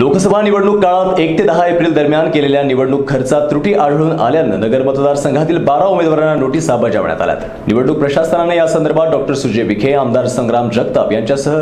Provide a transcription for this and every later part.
लोकसभा निवडणूक काळात एक ते दहा एप्रिल दरम्यान केलेल्या निवडणूक खर्चात त्रुटी आढळून आल्यानं नगर मतदारसंघातील बारा उमेदवारांना नोटिसा बजावण्यात आल्यात निवडणूक प्रशासनाने या संदर्भात डॉक्टर सुजय विखे आमदार संग्राम जगताप यांच्यासह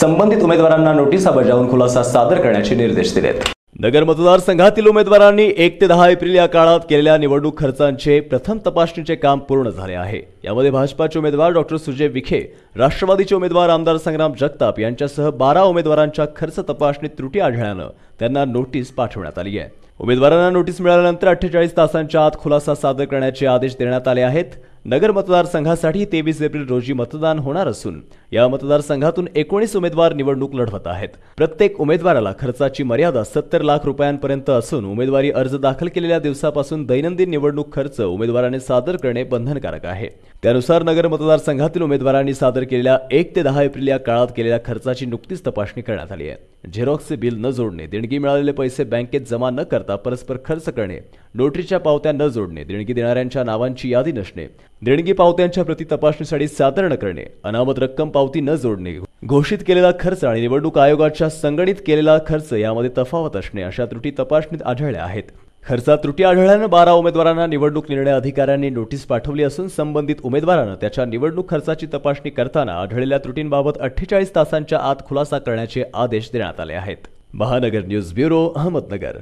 संबंधित उमेदवारांना नोटिसा बजावून खुलासा सादर करण्याचे निर्देश दिलेत नगर मतदारसंघातील उमेदवारांनी एक ते दहा एप्रिल या काळात केलेल्या निवडणूक खर्चांचे प्रथम तपासणीचे काम पूर्ण झाले आहे यामध्ये भाजपाचे उमेदवार डॉक्टर सुजय विखे राष्ट्रवादीचे उमेदवार आमदार संग्राम जगताप यांच्यासह बारा उमेदवारांच्या खर्च तपासणीत त्रुटी आढळल्यानं त्यांना नोटीस पाठवण्यात आली आहे उमेदवारांना नोटीस मिळाल्यानंतर अठ्ठेचाळीस तासांच्या आत खुलासा सादर करण्याचे आदेश देण्यात आले आहेत नगर मतदारसंघासाठी तेवीस एप्रिल रोजी मतदान होणार असून या मतदारसंघातून एकोणीस उमेदवार निवडणूक लढवत आहेत प्रत्येक उमेदवाराला खर्चाची मर्यादा सत्तर लाख रुपयांपर्यंत असून उमेदवारी अर्ज दाखल केलेल्या दिवसापासून दैनंदिन निवडणूक खर्च उमेदवाराने सादर करणे बंधनकारक आहे त्यानुसार नगर मतदारसंघातील उमेदवारांनी सादर केलेल्या एक ते दहा एप्रिल या काळात केलेल्या खर्चाची नुकतीच तपासणी करण्यात आली आहे झेरॉक्सचे बिल न जोडणे देणगी मिळालेले पैसे बँकेत जमा न करता परस्पर खर्च करणे नोटरीच्या पावत्या न जोडणे देणगी देणाऱ्यांच्या नावांची यादी नसणे देणगी पावत्यांच्या प्रति तपासणीसाठी सादर करणे अनामत रक्कम पावती न जोडणे घोषित केलेला खर्च आणि निवडणूक आयोगाच्या संगणित केलेला खर्च यामध्ये तफावत असणे अशा त्रुटी तपासणीत आढळल्या आहेत खर्चात त्रुटी आढळल्यानं बारा उमेदवारांना निवडणूक निर्णय अधिकाऱ्यांनी नोटीस पाठवली असून संबंधित उमेदवारानं त्याच्या निवडणूक खर्चाची तपासणी करताना आढळलेल्या त्रुटींबाबत अठ्ठेचाळीस तासांच्या आत खुलासा करण्याचे आदेश देण्यात आले आहेत महानगर न्यूज ब्युरो अहमदनगर